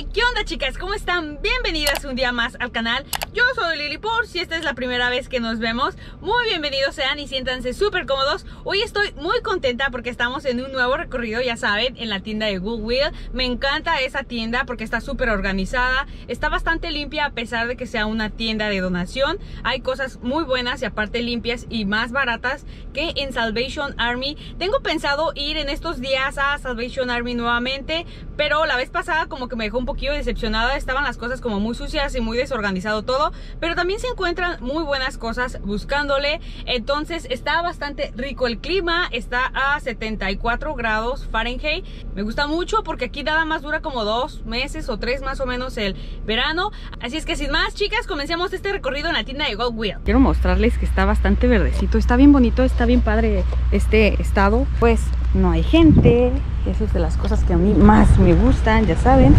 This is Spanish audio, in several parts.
ay, chicas? ¿Cómo están? Bienvenidas un día más al canal Yo soy Lili por si esta es la primera vez que nos vemos Muy bienvenidos sean y siéntanse súper cómodos Hoy estoy muy contenta porque estamos en un nuevo recorrido, ya saben, en la tienda de Goodwill Me encanta esa tienda porque está súper organizada Está bastante limpia a pesar de que sea una tienda de donación Hay cosas muy buenas y aparte limpias y más baratas que en Salvation Army Tengo pensado ir en estos días a Salvation Army nuevamente Pero la vez pasada como que me dejó un poquito de estaban las cosas como muy sucias y muy desorganizado todo, pero también se encuentran muy buenas cosas buscándole, entonces está bastante rico el clima, está a 74 grados Fahrenheit me gusta mucho porque aquí nada más dura como dos meses o tres más o menos el verano. Así es que sin más, chicas, comencemos este recorrido en la tienda de Goodwill. Quiero mostrarles que está bastante verdecito. Está bien bonito, está bien padre este estado. Pues no hay gente. Eso es de las cosas que a mí más me gustan, ya saben.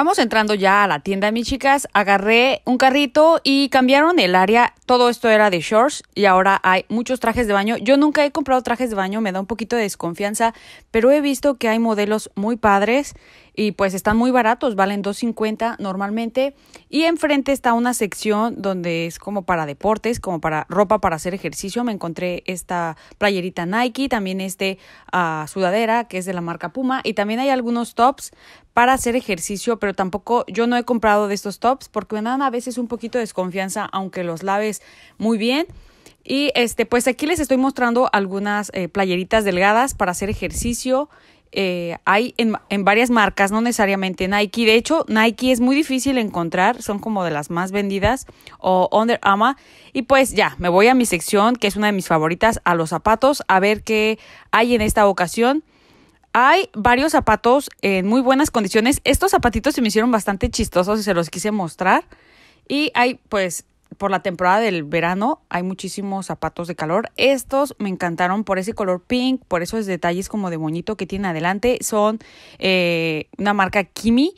Vamos entrando ya a la tienda, mis chicas. Agarré un carrito y cambiaron el área. Todo esto era de shorts y ahora hay muchos trajes de baño. Yo nunca he comprado trajes de baño, me da un poquito de desconfianza, pero he visto que hay modelos muy padres y pues están muy baratos, valen 2.50 normalmente. Y enfrente está una sección donde es como para deportes, como para ropa para hacer ejercicio. Me encontré esta playerita Nike, también este a ah, sudadera que es de la marca Puma y también hay algunos tops para hacer ejercicio, pero tampoco yo no he comprado de estos tops porque me dan a veces un poquito de desconfianza aunque los laves muy bien. Y este, pues aquí les estoy mostrando algunas eh, playeritas delgadas para hacer ejercicio eh, hay en, en, varias marcas, no necesariamente Nike. De hecho, Nike es muy difícil encontrar, son como de las más vendidas, o Under Armour. Y pues ya, me voy a mi sección, que es una de mis favoritas, a los zapatos, a ver qué hay en esta ocasión. Hay varios zapatos en muy buenas condiciones. Estos zapatitos se me hicieron bastante chistosos y se los quise mostrar. Y hay pues por la temporada del verano hay muchísimos zapatos de calor. Estos me encantaron por ese color pink, por esos detalles como de bonito que tiene adelante. Son eh, una marca Kimi.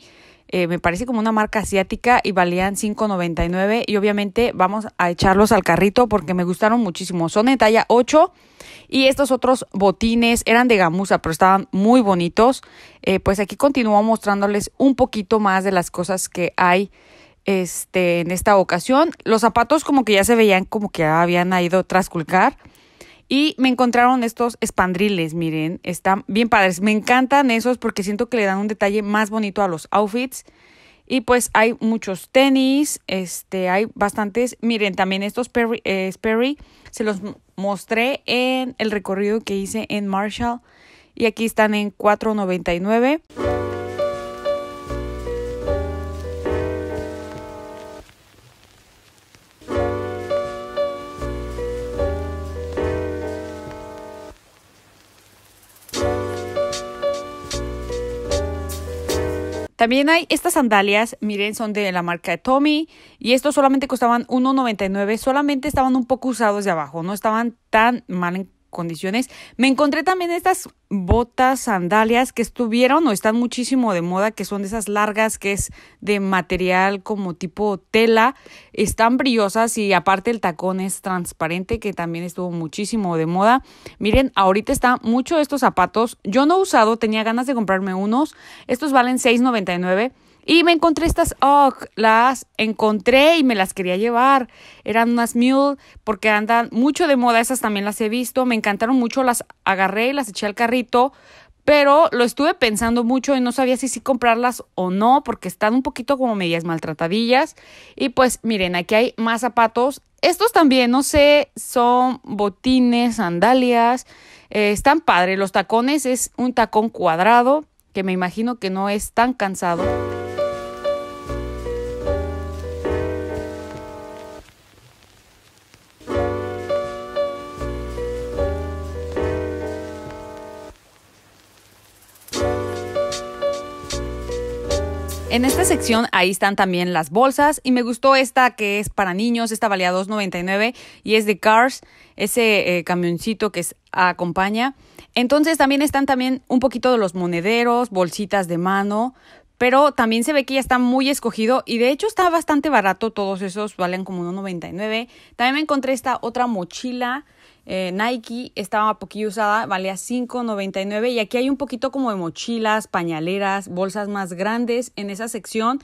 Eh, me parece como una marca asiática y valían 5.99 y obviamente vamos a echarlos al carrito porque me gustaron muchísimo. Son de talla 8 y estos otros botines eran de gamuza pero estaban muy bonitos. Eh, pues aquí continúo mostrándoles un poquito más de las cosas que hay este, en esta ocasión. Los zapatos como que ya se veían como que habían ido trasculcar. Y me encontraron estos espandriles, miren, están bien padres. Me encantan esos porque siento que le dan un detalle más bonito a los outfits. Y pues hay muchos tenis, este, hay bastantes. Miren, también estos Perry, eh, se los mostré en el recorrido que hice en Marshall. Y aquí están en 499. También hay estas sandalias, miren, son de la marca Tommy y estos solamente costaban 1.99, solamente estaban un poco usados de abajo, no estaban tan mal condiciones. Me encontré también estas botas, sandalias que estuvieron o están muchísimo de moda, que son de esas largas, que es de material como tipo tela, están brillosas y aparte el tacón es transparente, que también estuvo muchísimo de moda. Miren, ahorita está mucho estos zapatos. Yo no he usado, tenía ganas de comprarme unos. Estos valen $6.99 y me encontré estas oh, las encontré y me las quería llevar. Eran unas mule porque andan mucho de moda, esas también las he visto, me encantaron mucho, las agarré y las eché al carrito, pero lo estuve pensando mucho y no sabía si sí comprarlas o no porque están un poquito como medias maltratadillas. Y pues miren, aquí hay más zapatos. Estos también, no sé, son botines, sandalias, eh, están padres. Los tacones es un tacón cuadrado que me imagino que no es tan cansado. En esta sección ahí están también las bolsas y me gustó esta que es para niños, esta valía 2.99 y es de Cars, ese eh, camioncito que acompaña. Entonces también están también un poquito de los monederos, bolsitas de mano, pero también se ve que ya está muy escogido y de hecho está bastante barato, todos esos valen como 1.99. También me encontré esta otra mochila eh, Nike estaba poquillo usada, valía $5.99 y aquí hay un poquito como de mochilas, pañaleras, bolsas más grandes en esa sección.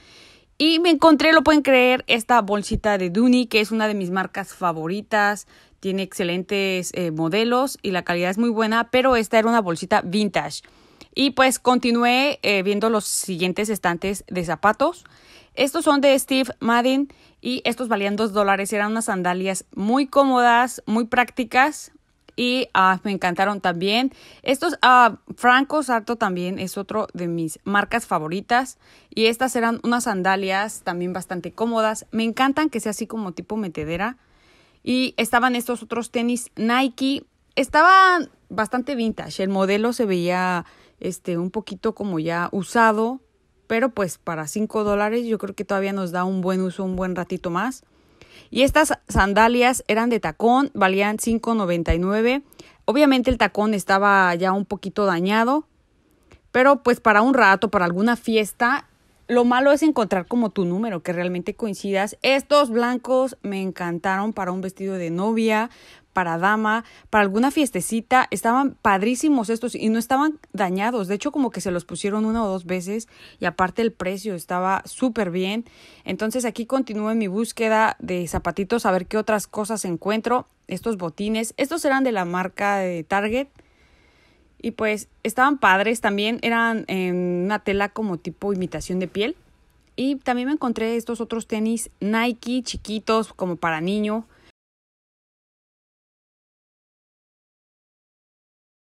Y me encontré, lo pueden creer, esta bolsita de Duni, que es una de mis marcas favoritas. Tiene excelentes eh, modelos y la calidad es muy buena, pero esta era una bolsita vintage. Y pues continué eh, viendo los siguientes estantes de zapatos. Estos son de Steve Madden y estos valían 2 dólares. Eran unas sandalias muy cómodas, muy prácticas y ah, me encantaron también. Estos a ah, Franco Sarto también es otro de mis marcas favoritas y estas eran unas sandalias también bastante cómodas. Me encantan que sea así como tipo metedera. Y estaban estos otros tenis Nike. Estaban bastante vintage. El modelo se veía este un poquito como ya usado pero pues para 5 dólares yo creo que todavía nos da un buen uso, un buen ratito más. Y estas sandalias eran de tacón, valían 5.99. Obviamente el tacón estaba ya un poquito dañado, pero pues para un rato, para alguna fiesta, lo malo es encontrar como tu número, que realmente coincidas. Estos blancos me encantaron para un vestido de novia, para dama, para alguna fiestecita. Estaban padrísimos estos y no estaban dañados. De hecho, como que se los pusieron una o dos veces y aparte el precio estaba súper bien. Entonces aquí continúo mi búsqueda de zapatitos a ver qué otras cosas encuentro. Estos botines, estos eran de la marca de Target. Y pues estaban padres también, eran en una tela como tipo imitación de piel. Y también me encontré estos otros tenis Nike chiquitos como para niño.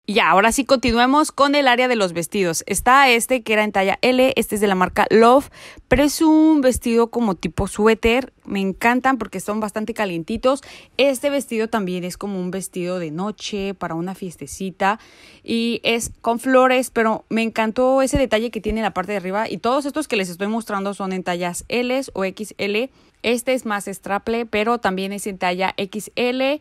Y ahora sí continuemos con el área de los vestidos. Está este que era en talla L, este es de la marca Love, pero es un vestido como tipo suéter, me encantan porque son bastante calientitos. Este vestido también es como un vestido de noche para una fiestecita y es con flores, pero me encantó ese detalle que tiene la parte de arriba y todos estos que les estoy mostrando son en tallas L o XL. Este es más straple, pero también es en talla XL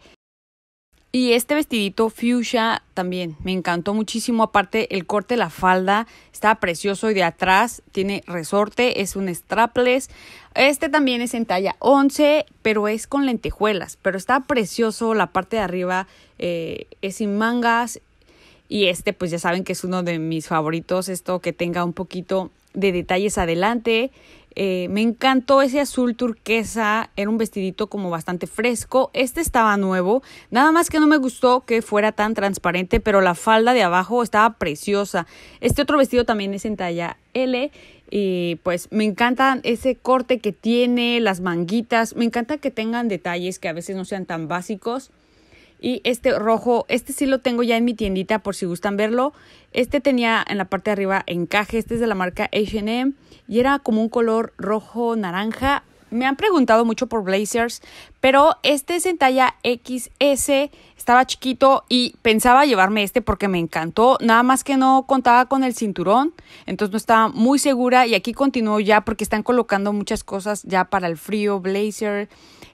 y este vestidito fuchsia también me encantó muchísimo. Aparte, el corte de la falda está precioso y de atrás tiene resorte, es un strapless. Este también es en talla 11, pero es con lentejuelas. Pero está precioso. La parte de arriba eh, es sin mangas. Y este, pues ya saben que es uno de mis favoritos. Esto que tenga un poquito de detalles adelante. Eh, me encantó ese azul turquesa, era un vestidito como bastante fresco. Este estaba nuevo, nada más que no me gustó que fuera tan transparente, pero la falda de abajo estaba preciosa. Este otro vestido también es en talla L y pues me encanta ese corte que tiene, las manguitas, me encanta que tengan detalles que a veces no sean tan básicos. Y este rojo, este sí lo tengo ya en mi tiendita por si gustan verlo. Este tenía en la parte de arriba encaje, este es de la marca HM y era como un color rojo naranja. Me han preguntado mucho por blazers, pero este es en talla XS, estaba chiquito y pensaba llevarme este porque me encantó, nada más que no contaba con el cinturón, entonces no estaba muy segura y aquí continúo ya porque están colocando muchas cosas ya para el frío, blazer,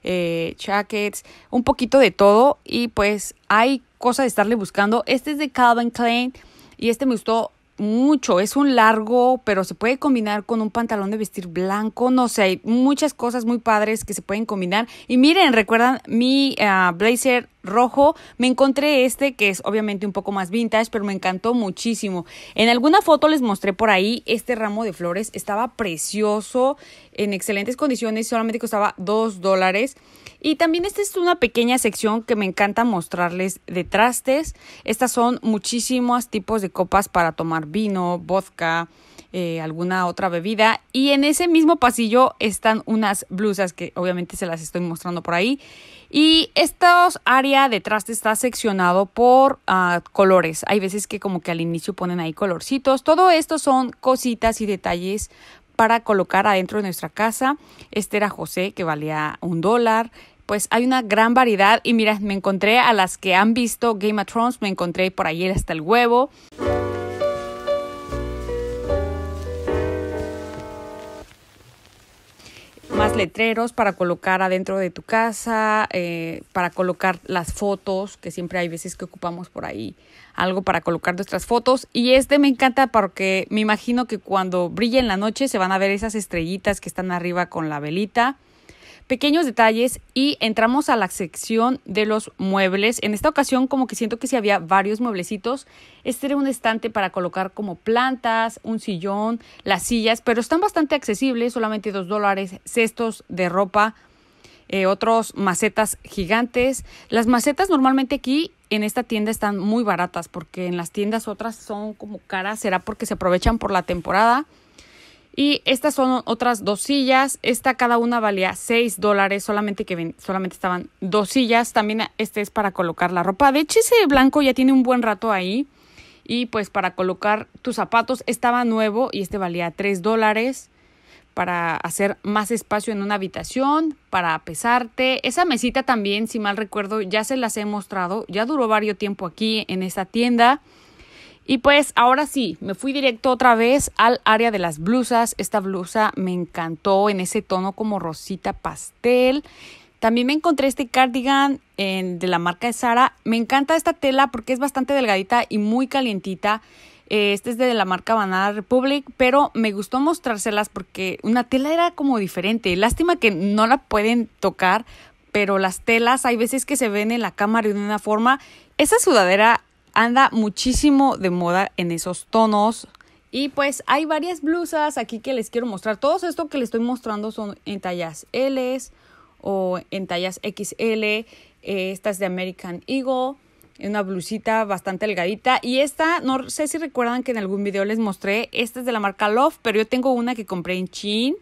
eh, jackets, un poquito de todo. Y pues hay cosas de estarle buscando. Este es de Calvin Klein y este me gustó mucho. Es un largo, pero se puede combinar con un pantalón de vestir blanco. No sé, hay muchas cosas muy padres que se pueden combinar. Y miren, recuerdan mi ah, blazer rojo. Me encontré este que es obviamente un poco más vintage, pero me encantó muchísimo. En alguna foto les mostré por ahí este ramo de flores. Estaba precioso, en excelentes condiciones, solamente costaba 2 dólares. Y también esta es una pequeña sección que me encanta mostrarles de trastes. Estas son muchísimos tipos de copas para tomar vino, vodka, eh, alguna otra bebida. Y en ese mismo pasillo están unas blusas que obviamente se las estoy mostrando por ahí. Y esta área detrás está seccionado por ah, colores. Hay veces que como que al inicio ponen ahí colorcitos. Todo esto son cositas y detalles para colocar adentro de nuestra casa. Este era José que valía un dólar pues hay una gran variedad y mira, me encontré a las que han visto Game of Thrones, me encontré por ahí hasta el huevo. más letreros para colocar adentro de tu casa, eh, para colocar las fotos, que siempre hay veces que ocupamos por ahí algo para colocar nuestras fotos. Y este me encanta porque me imagino que cuando brille en la noche se van a ver esas estrellitas que están arriba con la velita pequeños detalles y entramos a la sección de los muebles. En esta ocasión como que siento que si había varios mueblecitos, este era un estante para colocar como plantas, un sillón, las sillas, pero están bastante accesibles, solamente dos dólares, cestos de ropa, eh, otros macetas gigantes. Las macetas normalmente aquí en esta tienda están muy baratas porque en las tiendas otras son como caras, será porque se aprovechan por la temporada. Y estas son otras dos sillas. Esta cada una valía 6 dólares, solamente que solamente estaban dos sillas. También este es para colocar la ropa. De hecho, ese blanco ya tiene un buen rato ahí. Y pues para colocar tus zapatos estaba nuevo y este valía 3 dólares para hacer más espacio en una habitación, para pesarte. Esa mesita también, si mal recuerdo, ya se las he mostrado. Ya duró varios tiempo aquí en esta tienda. Y pues ahora sí, me fui directo otra vez al área de las blusas. Esta blusa me encantó en ese tono como rosita pastel. También me encontré este cardigan de la marca de Sara. Me encanta esta tela porque es bastante delgadita y muy calientita. Eh, este es de la marca Banana Republic, pero me gustó mostrárselas porque una tela era como diferente. Lástima que no la pueden tocar, pero las telas hay veces que se ven en la cámara de una forma. Esa sudadera anda muchísimo de moda en esos tonos. Y pues hay varias blusas aquí que les quiero mostrar. Todo esto que les estoy mostrando son en tallas L o en tallas XL. Eh, esta es de American Eagle. Una blusita bastante delgadita. Y esta, no sé si recuerdan que en algún video les mostré. Esta es de la marca Love, pero yo tengo una que compré en Chin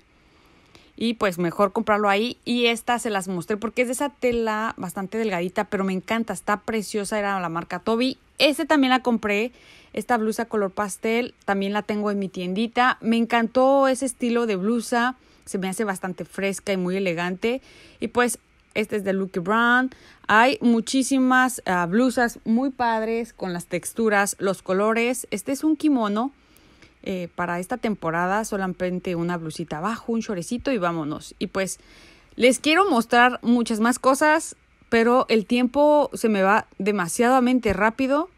y pues mejor comprarlo ahí. Y esta se las mostré porque es de esa tela bastante delgadita, pero me encanta, está preciosa, era la marca Toby. Este también la compré, esta blusa color pastel, también la tengo en mi tiendita. Me encantó ese estilo de blusa, se me hace bastante fresca y muy elegante. Y pues este es de Lucky Brown. Hay muchísimas ah, blusas muy padres con las texturas, los colores. Este es un kimono eh, para esta temporada solamente una blusita abajo, un chorecito y vámonos. Y pues les quiero mostrar muchas más cosas, pero el tiempo se me va demasiado rápido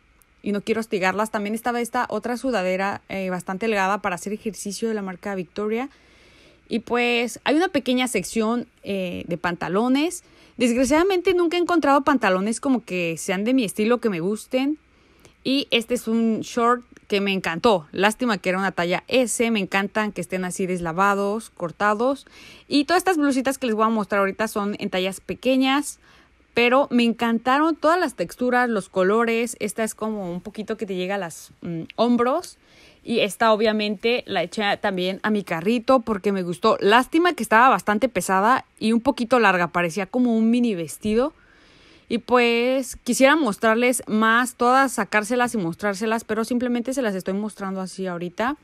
y no quiero hostigarlas. También estaba esta otra sudadera eh, bastante delgada para hacer ejercicio de la marca Victoria. Y pues hay una pequeña sección eh, de pantalones. Desgraciadamente nunca he encontrado pantalones como que sean de mi estilo, que me gusten. Y este es un short que me encantó. Lástima que era una talla S. Me encantan que estén así deslavados, cortados. Y todas estas blusitas que les voy a mostrar ahorita son en tallas pequeñas. Pero me encantaron todas las texturas, los colores. Esta es como un poquito que te llega a los mm, hombros. Y esta obviamente la eché también a mi carrito porque me gustó. Lástima que estaba bastante pesada y un poquito larga. Parecía como un mini vestido y pues quisiera mostrarles más, todas sacárselas y mostrárselas, pero simplemente se las estoy mostrando así ahorita.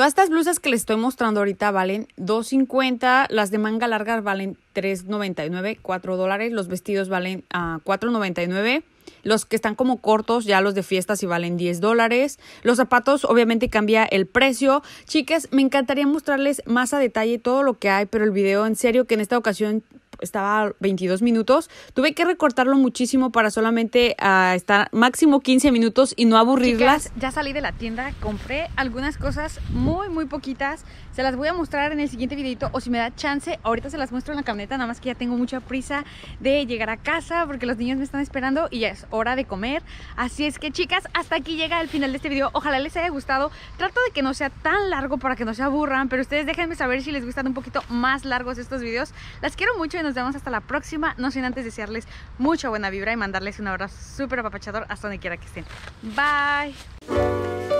Todas estas blusas que les estoy mostrando ahorita valen $2.50, las de manga larga valen $3.99, 4 dólares, los vestidos valen $4.99. Ah, los que están como cortos, ya los de fiesta sí valen 10 dólares. Los zapatos, obviamente cambia el precio. Chicas, me encantaría mostrarles más a detalle todo lo que hay, pero el video en serio que en esta ocasión estaba 22 minutos. Tuve que recortarlo muchísimo para solamente ah, estar máximo 15 minutos y no aburrirlas. ya salí de la tienda, compré algunas cosas muy, muy poquitas. Se las voy a mostrar en el siguiente videito o si me da chance, ahorita se las muestro en la camioneta, nada más que ya tengo mucha prisa de llegar a casa porque los niños me están esperando y ya es hora de comer. Así es que chicas, hasta aquí llega el final de este video. Ojalá les haya gustado. Trato de que no sea tan largo para que no se aburran, pero ustedes déjenme saber si les gustan un poquito más largos estos videos. Las quiero mucho y nos vemos hasta la próxima. No sin antes desearles mucha buena vibra y mandarles un abrazo súper apapachador hasta donde quiera que estén. Bye.